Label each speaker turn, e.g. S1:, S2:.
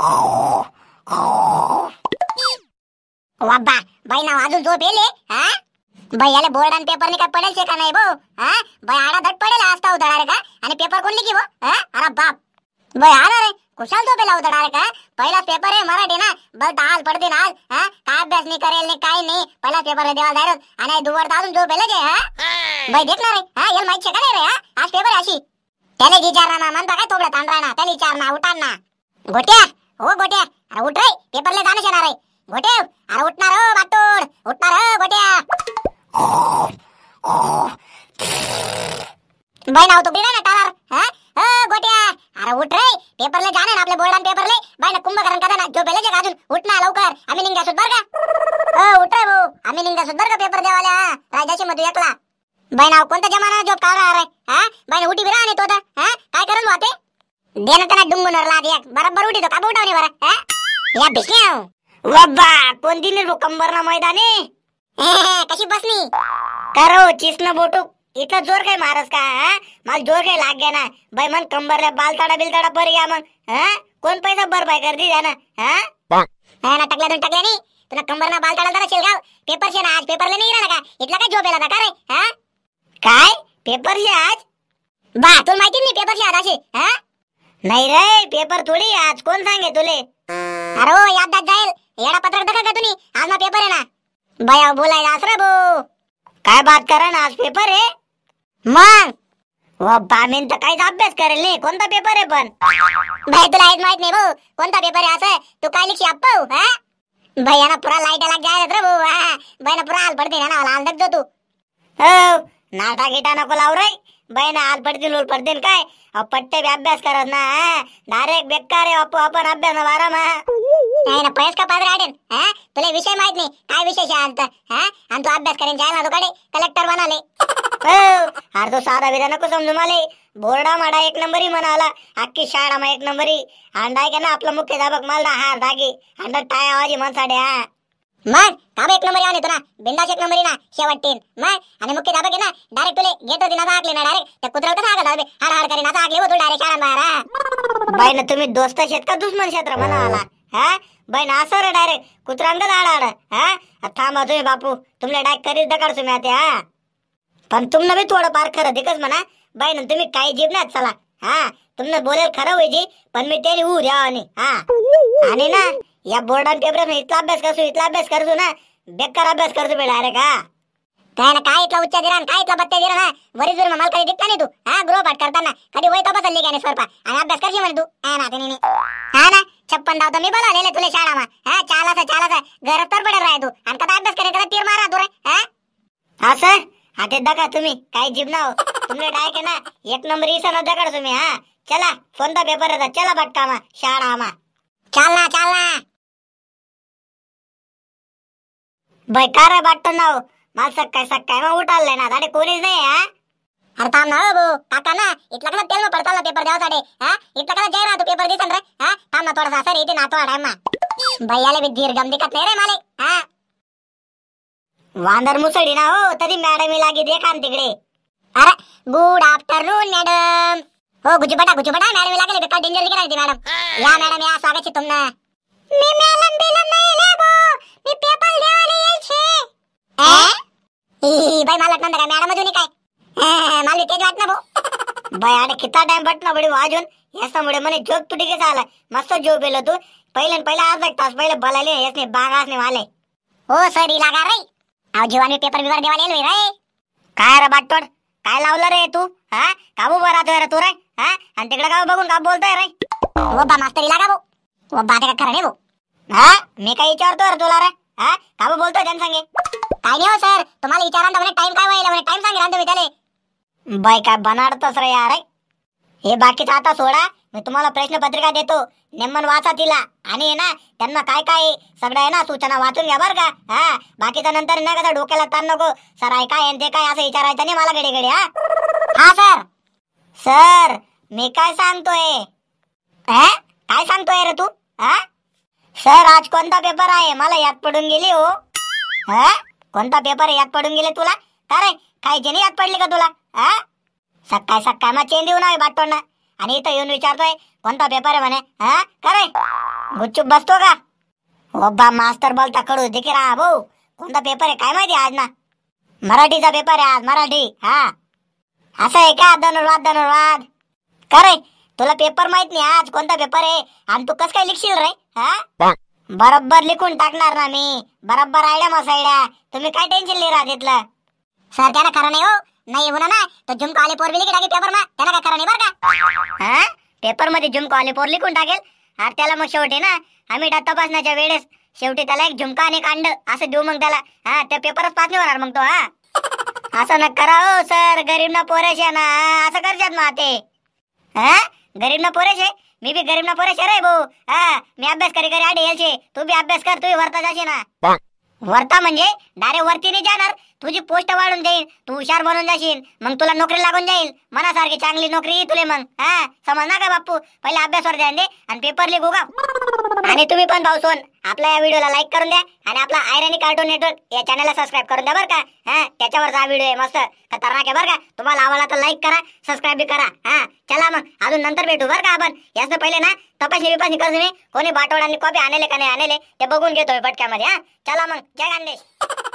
S1: वाब्बा बाई ना अजून झोप येले हा बाई याला बोर्ड आणि पेपर ने काय पडेल का नाही भाऊ हा बाई आडा धट पडेल असता उधळा का आणि पेपर कोण लिखी भाऊ हा अरे बाप बाई आला रे कुशाल तो पेला उधळा का पहिला पेपर आहे मराठी ना बस दाल पडते ना आज हा काय अभ्यास नाही करेल नाही काय नाही पहिला पेपर आहे देवाला जायरोत आणि दुवर अजून झोप येले जे हा बाई देखणार रे हा याला माहित का नाही रे हा आज पेपर आहे अशी त्याला विचारणा म्हणता काय तोबडा तांडराना त्याला विचारणा उठाणा घोट्या हो गोट्या अरे उठ रे पेपरला जाणं येणार आहे गोटे अरे उठणार हो बाटोड उठणार हो गोट्या बाय नाव तो बिडा ना टावर हा ओ हो, गोट्या अरे उठ रे पेपरला जाणं आपले बोर्डान पेपरले बाय ना कुंभकरण करा ना जो बेले अजून उठ उठना लवकर आम्ही निघा सुद्धा का ओ हो, उठ रे भाऊ आम्ही निघा सुद्धा का पेपर देवाला राजाची मधू एकला बाय नाव कोणता जमाना जो काळ रे हा बाई उठी बिरा आणि तो काय करन वाटे देना त्याला डुंगूनवर लाद एक बरोबर उठी तो का उठावणे बरं या भिकण्या वब्बा कोण दिली कंबर ना मैदानी कशी बसली करो चिसन बोटू इतना जोर काय मारस का मला जोर काय लाग ना बाई मग कंबरला बालताडा बिलताडा बर या मग हा कोण पैसा बर बाय गर्दी द्या ना हा ना टाकल्या दोन टाकल्या नाही तुला कंबरना बालताडा चल गाव पेपर से ना आज ले नाही गेला का इतला काय झोपेला का रे हा काय पेपर से आज बा तुला माहिती नाही पेपर से आज असे हा नाही रे पेपर थोडी आज कोण सांगे तुले अरे हो, यादात जाईल येडा पत्रक दखा का तुम्ही आज ना पेपर आहे ना बया बोलायला रे भाऊ काय बात करा ना आज पेपर आहे मग व बामेन तर काहीच अभ्यास करेल नाही कोणता पेपर आहे पण भाई तुला हेच माहित नाही भाऊ कोणता पेपर आहे असं तू काय लिखी आप ह हा भैयाना पुरा लाईट लाग जाय रे भाऊ हा भैना पुरा आल पडते ना लाल दो तू हो नाटा गिटा नको लावू रे बहिणा आल पडतील उल पडतील काय पट्टे अभ्यास करत ना डायरेक्ट बेकार आहे आपण अभ्यास वारा नाही ना का तुला विषय माहित नाही काय विषय शांत हा आणि तू अभ्यास करेन जायला ना तुकडे कलेक्टर बनाले अरे तो साधा विधा नको समजू मला बोर्डा माडा एक नंबरी म्हणाला अख्खी शाळा मा एक नंबरी अंडा आहे का ना आपला मुख्य धाबक मला हा धागे अंडा टाय आवाजी माणसाडे हा मग का एक नंबर येऊन येतो ना बिंदास एक नंबर ना शेवट मग आणि मुख्य ताबा ना डायरेक्ट तुले घेतो की आकले ना डायरेक्ट त्या कुत्रा कसं आगत दाबे हाड हाड करी आता आकले हो तू डायरेक्ट शाळा बाहेर बाई ना तुम्ही दोस्त शेत का दुश्मन क्षेत्र म्हणाला हा बाई ना असं रे डायरेक्ट कुत्रांगच हाड हाड हा थांबा तुम्ही बापू तुमला डायरेक्ट करीत दकाड तुम्ही आता हा पण तुमनं बी थोडं पार खरं दिकच म्हणा बाई ना तुम्ही काही जीव ना चला हा तुमनं बोलेल खरं होईजी पण मी त्याने ऊ आणि हा आणि ना या बोर्ड आणि पेपर में इतला अभ्यास करतो इतला अभ्यास करतो ना बेकार अभ्यास करतो बेटा अरे का काय ना काय इतला उच्च दिरा काय इतला बत्त्या दिरा वरी जुर मला कधी दिसता नाही तू हा गृहपाठ करताना कधी वय तपास चालली काय स्वरपा आणि अभ्यास करशी म्हणे तू हा ना नाही हा ना छप्पन धावता मी बोलावलेले तुला शाळा मा हा चालास चालास घरात तर पडत राह तू आणि कदा अभ्यास करे कदा तीर मारा तू रे हा असं हा ते दगा तुम्ही काय जीव ना तुमने तुम्ही डायक ना एक नंबर इसना दगड तुम्ही हा चला दा पेपर दा चला बट कामा शाळा मा चालना चालना బెకారే పట్టున్నావు మా సక్క సక్క ఏమో ఊటాలే నా దాడి కూలీజే అర్థం బాబు కాకన్నా ఇట్లా కదా తెలుగు పడతాల పేపర్ చదువుతాడే ఇట్లా కదా జయరాదు పేపర్ తీసండ్రే తమ్మ తోడదా సరే ఇది నా తోడమ్మ భయ్యాల దీర్ఘం దిక్కట్లేరే మాలే వాందర్ ముసడి నా ఓ తది మేడం ఇలాగిదే కాన్ తిగడే అరే గుడ్ ఆఫ్టర్నూన్ మేడం ఓ గుజ్జుబట గుజ్జుబట మేడం ఇలాగే ಬೇಕಾ ಡೇಂಜರ್ ಗೆ ಮೇಡಮ್ ಯಾ ಮೇಡಮ್ ಯಾ ಸ್ವಾಗತಿಸುತ್ತಮ್ಮ भाई बाई मला वाटणार काय मॅडम अजून काय मला विकायची वाटणार भाऊ भाई अरे किती टाइम बटना बडी वाजून यासा मुडे म्हणे जोक तुटी कसा आला मस्त जोक येलो तू पहिले पहिला आज एक तास पहिले बोलायले यासने बागासने वाले ओ सरी लागा रे आ जीवाने पेपर बिपर देवाला येलो रे काय रे बाटोड काय लावलं रे तू हा काबू बरा रे तू रे हा आणि तिकडे का बघून का बोलतोय रे ओ बा मास्तरी लागा भाऊ ओ बा ते का करणे भाऊ हा मी काय विचारतो रे तुला रे हा काबू बोलतोय त्यांना सांगे काय नाही हो सर तुम्हाला विचारांना म्हणे टाइम काय होईल म्हणे टाइम सांगितला तुम्ही त्याला बाय काय बनाडतस रे यार हे बाकीचं आता सोडा मी तुम्हाला प्रश्नपत्रिका देतो नेमन वाचा तिला आणि ना त्यांना काय काय सगळं आहे ना सूचना वाचून घ्या बरं का हा बाकीच्या नंतर ना कसं डोक्याला ताण नको सर ऐकाय काय ते काय असं विचारायचं नाही मला घडे घडे हा हा सर सर मी काय सांगतोय काय सांगतोय रे तू हा सर आज कोणता पेपर आहे मला याद पडून गेली हो हा कोणता पेपर यात पडून गेले तुला का काय जेणे यात पडले का तुला हा सकाळ सकाळ मग चेंज देऊ बाट आणि इथं येऊन विचारतोय कोणता पेपर आहे म्हणे हा काय रे बसतो का बा मास्तर बोलता कडू देखील रा भाऊ कोणता पेपर आहे काय माहिती आज ना मराठीचा पेपर आहे आज मराठी हा असं आहे का धनुर्वाद धनुर्वाद काय तुला पेपर माहित नाही आज कोणता पेपर आहे आणि तू कस काय लिखशील रे हा बरोबर लिखून टाकणार ना मी बरोबर आयड्या मसायड्या तुम्ही काय टेन्शन लिहि राहत सर त्याला खरं नाही हो नाही होणार ना तर झुमको आले पोर लिखी टाकेल पेपर मा त्याला काय खरं नाही का पेपर मध्ये झुमको आले पोर लिखून टाकेल आणि त्याला मग शेवटी ना आम्ही तपासण्याच्या वेळेस शेवटी त्याला एक झुमका आणि कांड असं देऊ मग त्याला हा त्या पेपरच पास नाही होणार मग तो हा असं ना करा हो सर गरीब ना पोरेश ना असं करशात मग ते हा गरीब ना पोरेश मी बी गरीब ना परेशान आहे भाऊ हा मी अभ्यास करी करी आडे यायचे तू बी अभ्यास कर तू वरता जाशील ना वरता म्हणजे डायरेक्ट वरती नाही जाणार तुझी पोस्ट वाढून जाईल तू हुशार बनून जाशील मग तुला नोकरी लागून जाईल मनासारखी चांगली नोकरी तुले मग हा समज ना का बापू पहिले अभ्यासवर ध्यान दे आणि पेपर लिहू का आणि तुम्ही पण भाऊ सोन आपल्या या व्हिडिओला लाईक करून द्या आणि आपला आयरनी कार्टून नेटवर्क या चॅनलला सबस्क्राईब करून द्या बरं का हा त्याच्यावरचा हा व्हिडिओ आहे मस्त खतरनाक आहे बरं का तुम्हाला आवडला तर लाईक करा सबस्क्राईब बी करा हा चला मग अजून नंतर भेटू बरं का आपण याचं पहिले ना तपासणी बिपासणी करतो मी कोणी बाटवड आणि कॉपी आणले का नाही आणले ते बघून घेतो फटक्यामध्ये हा चला मग जय गांधी